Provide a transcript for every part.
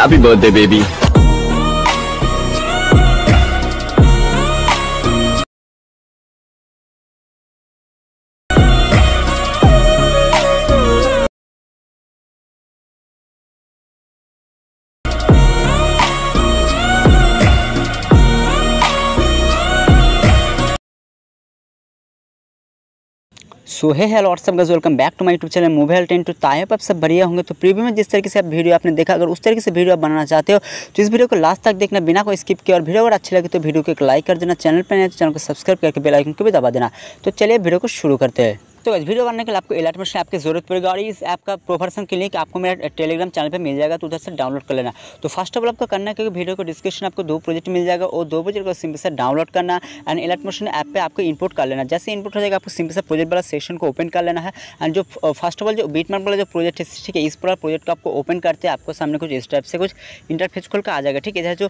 Happy birthday, baby. So hi hello what's up guys welcome back to my YouTube channel mobile ten two तायप आप सब बढ़िया होंगे तो प्रीव्यू में जिस तरीके से आप वीडियो आपने देखा अगर उस तरीके से वीडियो आप बनाना चाहते हो तो इस वीडियो को लास्ट तक देखना बिना कोई स्किप किया और वीडियो अगर अच्छी लगे तो वीडियो को एक लाइक कर देना चैनल पर नहीं तो चैनल को सब्सक्राइब करके बेलाइकन को भी दबा देना तो चलिए वीडियो को शुरू करते हैं तो इस वीडियो बनाने के लिए आपको अलर्ट मशीन आपकी जरूरत पड़ेगी और इस ऐप का प्रोफर्सन के लिंक आपको मेरा टेलीग्राम चैनल पर मिल जाएगा तो उधर से डाउनलोड कर लेना तो फर्स्ट ऑफ ऑल आपको करना है क्योंकि वीडियो को डिस्क्रिप्शन आपको दो प्रोजेक्ट मिल जाएगा और दो प्रोजेक्ट को सिंपल से डाउनलोड करना एंड एलर्ट मशीन ऐप पर आपको इनपुट कर लेना जैसे इनपुट हो जाएगा आपको सिंपल से प्रोजेक्ट वाला सेशन को ओपन कर लेना है एंड जो फर्स्ट ऑफ ऑल जो मार्क वाला जो प्रोजेक्ट है ठीक है इस पूरा प्रोजेक्ट को आपको ओपन करते हैं आपको सामने कुछ इस टाइप से कुछ इंटरफेस खोल कर आ जाएगा ठीक है जैसे जो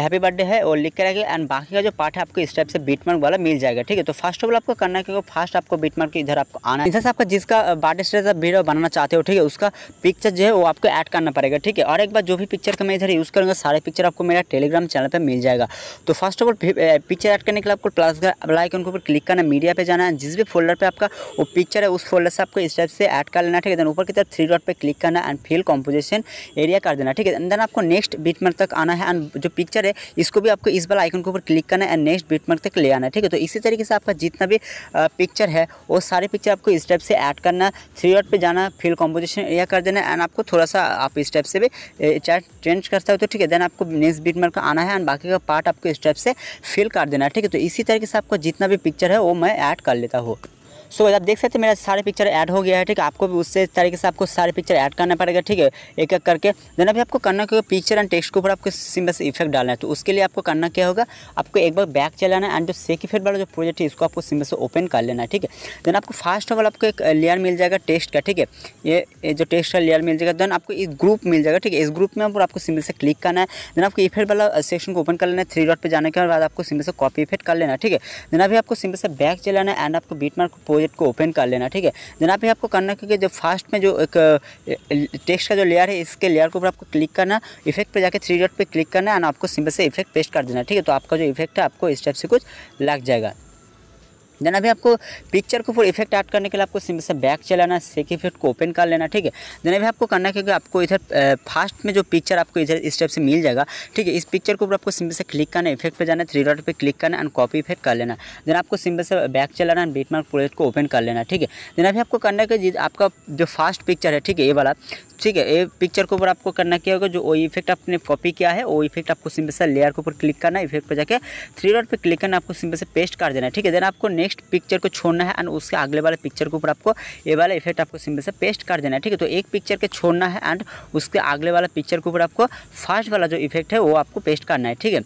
हैप्पी बर्थडे है वो लिख कर आएगा एंड बाकी का जो पार्ट है आपको इस टाइप से मार्क वाला मिल जाएगा ठीक है तो फर्स्ट ऑफ ऑल आपको करना है क्योंकि फर्स्ट आपको बीट इधर इधर आपको आना है आपका जिसका बर्थडे स्टेज आप वीडियो बनाना चाहते हो ठीक है उसका पिक्चर जो है वो आपको ऐड करना पड़ेगा ठीक है और एक बार जो भी पिक्चर का मैं इधर यूज़ करूँगा सारे पिक्चर आपको मेरा टेलीग्राम चैनल पर मिल जाएगा तो first of all picture add करने के लिए आपको प्लस लाइक उनके ऊपर क्लिक करना मीडिया पर जाना है जिस भी फोल्डर पर आपका वो पिक्चर है उस फोल्डर से आपको इस टाइप से ऐड कर लेना ठीक है ऊपर की तरफ थ्री डॉट पर क्लिक करना एंड फील कॉम्पोजिशन एरिया कर देना ठीक है देन आपको नेक्स्ट बीटमार्क तक आना है एंड जो पिक्चर है इसको भी आपको इस बार आइकन के ऊपर क्लिक करना है एंड नेक्स्ट बीटमार्क तक ले आना है ठीक है तो इसी तरीके से आपका जितना भी पिक्चर है वो सारे पिक्चर आपको इस टाइप से ऐड करना थ्री डॉट पर जाना फिल कॉम्पोजिशन एरिया कर देना एंड आपको थोड़ा सा आप इस टाइप से भी चैट चेंज करता हो तो ठीक है देन आपको नेक्स्ट बीट मार्क आना है एंड बाकी का पार्ट आपको इस टाइप से फिल कर देना है ठीक है तो इसी तरीके से आपको जितना भी पिक्चर है वो मैं ऐड कर लेता हूँ सो आप देख सकते हैं मेरा सारे पिक्चर ऐड हो गया है ठीक है आपको भी उससे तरीके से आपको सारे पिक्चर ऐड करना पड़ेगा ठीक है एक एक करके देन अभी आपको करना क्योंकि पिक्चर एंड टेक्स्ट के ऊपर आपको सिम से इफेक्ट डालना है तो उसके लिए आपको करना क्या होगा आपको एक बार बैक चलाना है एंड जो सेक इफेक्ट वाला जो प्रोजेक्ट है इसको आपको सिम से ओपन कर लेना है ठीक है देन आपको फास्ट ऑल आपको एक लेयर मिल जाएगा टेस्ट का ठीक है ये जो टेस्ट का लेयर मिल जाएगा देन आपको इस ग्रुप मिल जाएगा ठीक है इस ग्रुप में आपको सिंपल से क्लिक करना है देन आपको इफेक्ट वाला सेक्शन को ओपन कर लेना है थ्री डॉट पर जाने के बाद आपको सिंपल से कॉपी इफेक्ट कर लेना है ठीक है देन अभी आपको सिंपल से बैक चलाना है एंड आपको बीट मार्क प्रोजेक्ट को ओपन कर लेना ठीक है जनाब ये आपको करना क्योंकि जो फास्ट में जो एक टेक्स्ट का जो लेयर है इसके लेयर के ऊपर आपको क्लिक करना इफेक्ट पर जाकर थ्री डॉट पर क्लिक करना है एंड आपको सिंपल से इफेक्ट पेस्ट कर देना ठीक है तो आपका जो इफेक्ट है आपको इस टाइप से कुछ लग जाएगा देन अभी आपको पिक्चर के ऊपर इफेक्ट ऐड करने के लिए आपको सिंपल से बैक चलाना सेक इफेक्ट को ओपन कर लेना ठीक है देन अभी आपको करना क्योंकि आपको इधर फास्ट में जो पिक्चर आपको इधर इस टाइप से मिल जाएगा ठीक है इस पिक्चर के ऊपर आपको सिंपल से क्लिक करना इफेक्ट पर जाना थ्री डॉट पर क्लिक करना एंड कॉपी इफेक्ट कर लेना देन आपको सिंपल से बैक चलाना एंड बीट मार्क प्रोजेक्ट को ओपन कर लेना ठीक है देन अभी आपको करना है कि आपका जो फास्ट पिक्चर है ठीक है ये वाला ठीक है ये पिक्चर के ऊपर आपको करना क्या होगा जो वो इफेक्ट आपने कॉपी किया है वो इफेक्ट आपको सिंपल से लेयर के ऊपर क्लिक करना है इफेक्ट पर जाकर थ्री डॉट पर क्लिक करना आपको सिंपल से पेस्ट कर देना है ठीक है देन आपको नेक्स्ट पिक्चर को छोड़ना है एंड उसके अगले वाले पिक्चर के ऊपर आपको ये वाला इफेक्ट आपको सिंपल से पेस्ट कर देना है ठीक है तो एक पिक्चर के छोड़ना है एंड उसके अगले वाला पिक्चर के ऊपर आपको फर्स्ट वाला जो इफेक्ट है वो आपको पेस्ट करना है ठीक है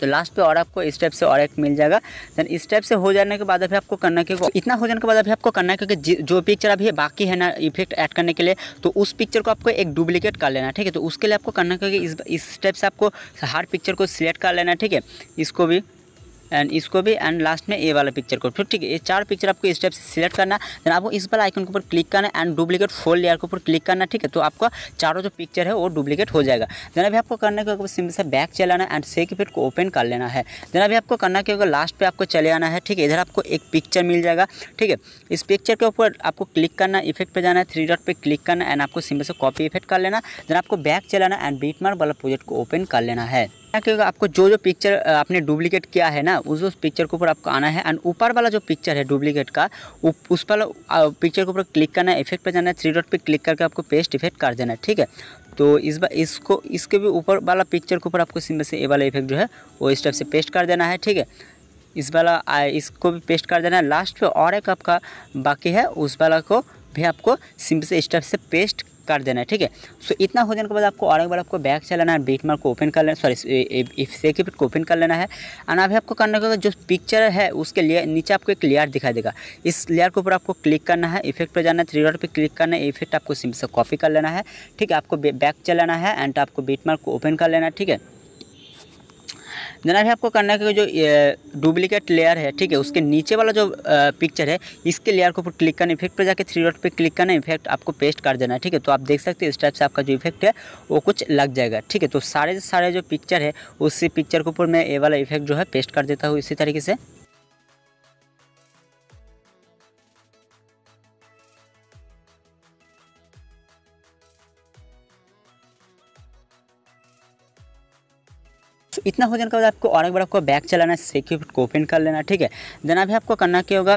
तो लास्ट पे और आपको इस टाइप से और एक मिल जाएगा देन इस टाइप से हो जाने के बाद अभी आपको करना क्योंकि इतना हो जाने के बाद अभी आपको करना है क्योंकि जो पिक्चर अभी बाकी है ना इफेक्ट ऐड करने के लिए तो उस पिक्चर को आपको एक डुप्लीकेट कर लेना ठीक है तो उसके लिए आपको करना क्योंकि इस स्टेप से आपको हर पिक्चर को सिलेक्ट कर लेना ठीक है इसको भी एंड इसको भी एंड लास्ट में ए वाला पिक्चर को फिर ठीक है ये चार पिक्चर आपको इस टाइप से सिलेक्ट करना है आपको इस वाला आइकन के ऊपर क्लिक करना है एंड डुप्लीकेट फोल लेयर के ऊपर क्लिक करना ठीक है तो आपका चारों जो पिक्चर है वो डुप्लीकेट हो जाएगा जना अभी आपको करना क्या होगा से बैक चलाना एंड से की फिट को ओपन कर लेना है जना अभी आपको करना क्या होगा लास्ट पर आपको चले आना है ठीक है इधर आपको एक पिक्चर मिल जाएगा ठीक है इस पिक्चर के ऊपर आपको क्लिक करना इफेक्ट पर जाना है थ्री डॉट पर क्लिक करना एंड आपको सिंपल से कॉपी इफेक्ट कर लेना देन आपको बैक चलाना एंड बीट बीटमार वाला प्रोजेक्ट को ओपन कर लेना है क्योंकि आपको जो जो पिक्चर आपने डुप्लीकेट किया है ना उस उस पिक्चर के ऊपर आपको आना है एंड ऊपर वाला जो पिक्चर है डुप्लीकेट का उस वाला पिक्चर के ऊपर क्लिक करना है इफेक्ट पर जाना है थ्री डॉट पे क्लिक करके आपको पेस्ट इफेक्ट कर देना है ठीक है तो इस बार इसको इसके भी ऊपर वाला पिक्चर के ऊपर आपको सिम से ये वाला इफेक्ट जो है वो इस टाइप से पेस्ट कर देना है ठीक है इस वाला इसको भी पेस्ट कर देना है लास्ट पे और एक आपका बाकी है उस वाला को भी आपको सिम से इस टाइप से पेस्ट कर देना है ठीक है सो इतना हो जाने के बाद आपको और एक बार आपको बैक चलाना है बीट मार्क को ओपन कर लेना सॉरी इफ को ओपन कर लेना है एंड अभी आपको करने के बाद जो पिक्चर है उसके लिए नीचे आपको एक लेयर दिखाई देगा इस लेयर के ऊपर आपको क्लिक करना है इफेक्ट पर जाना है थ्री डॉट पर क्लिक करना है इफेक्ट आपको सिम से कॉपी कर लेना है ठीक है आपको बैक चलाना है एंड आपको बीट मार्क को ओपन कर लेना है ठीक है भी आपको करना है कि जो डुप्लीकेट लेयर है ठीक है उसके नीचे वाला जो पिक्चर है इसके लेयर के ऊपर क्लिक करना इफेक्ट पर जाकर थ्री डॉट पर क्लिक करना इफेक्ट आपको पेस्ट कर देना है ठीक है तो आप देख सकते हैं इस टाइप से आपका जो इफेक्ट है वो कुछ लग जाएगा ठीक है तो सारे सारे जो पिक्चर है उसी पिक्चर के ऊपर मैं ये वाला इफेक्ट जो है पेस्ट कर देता हूँ इसी तरीके से सो तो so, इतना हो जाने के बाद आपको और एक बार आपको बैग चलाना है सेक्यूट को ओपन कर लेना ठीक है देन अभी आपको करना क्या होगा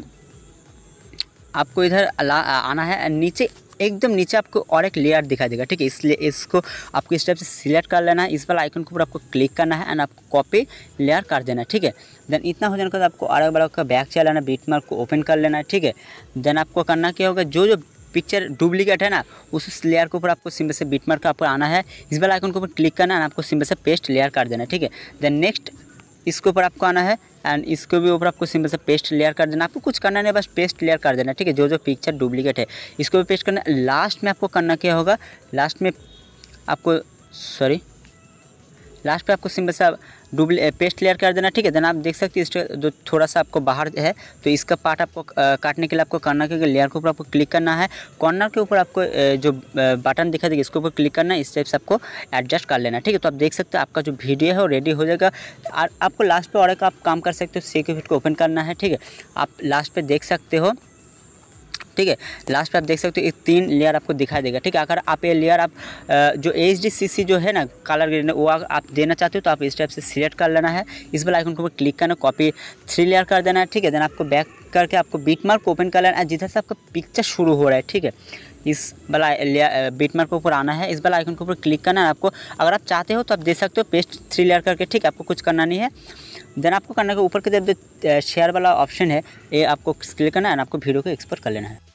आपको इधर आना है नीचे एकदम नीचे आपको और एक लेयर दिखाई देगा ठीक है इसलिए इसको आपको इस टाइप से सिलेक्ट कर लेना है इस वाला आइकन के ऊपर आपको क्लिक करना है एंड आपको कॉपी लेयर कर देना है ठीक है देन इतना हो जाने के बाद आपको और एक बार आपका बैग चलाना बीट मार्क को ओपन कर लेना है ठीक है देन आपको करना क्या होगा जो जो पिक्चर डुप्लीकेट है ना उस लेयर के ऊपर आपको सिंबल से बीट मार्क आपको आना है इस वाला आइकन के ऊपर क्लिक करना है आपको सिंबल से पेस्ट लेयर कर देना है ठीक है देन नेक्स्ट इसके ऊपर आपको आना है एंड इसके भी ऊपर आपको सिंपल से पेस्ट लेयर कर देना आपको कुछ करना नहीं बस पेस्ट लेयर कर देना ठीक है जो जो पिक्चर डुप्लीकेट है इसको भी पेस्ट करना लास्ट में आपको करना क्या होगा लास्ट में आपको सॉरी लास्ट पे आपको सिंपल सा डुबल पेस्ट लेयर कर देना ठीक है देन आप देख सकते हैं जो थोड़ा सा आपको बाहर है तो इसका पार्ट आपको काटने के लिए आपको कॉर्नर के लेयर के ऊपर आपको क्लिक करना है कॉर्नर के ऊपर आपको जो बटन दिखा देगा इसके ऊपर क्लिक करना है इस टाइप से आपको एडजस्ट कर लेना ठीक है तो आप देख सकते हो आपका जो वीडियो है वो रेडी हो जाएगा और आपको लास्ट पर और एक आप काम कर सकते हो सी को ओपन करना है ठीक है आप लास्ट पर देख सकते हो ठीक है लास्ट पर आप देख सकते हो तीन लेयर आपको दिखाई देगा ठीक है अगर आप ये लेयर आप जो एच डी जो है ना कलर ग्रेड वो आप देना चाहते हो तो आप इस टाइप से सिलेक्ट कर लेना है इस बार आइकन के ऊपर क्लिक करना कॉपी थ्री लेयर कर देना है ठीक है देन आपको बैक करके आपको बीट मार्क ओपन कर लेना है जिधर से आपका पिक्चर शुरू हो रहा है ठीक है इस वाला बीट के ऊपर आना है इस वाला आइकन के ऊपर क्लिक करना है आपको अगर आप चाहते हो तो आप दे सकते हो पेस्ट थ्री लेयर करके ठीक है आपको कुछ करना नहीं है देन आपको करना है ऊपर की तरफ जो शेयर वाला ऑप्शन है ये आपको क्लिक करना है आपको वीडियो को एक्सपोर्ट कर लेना है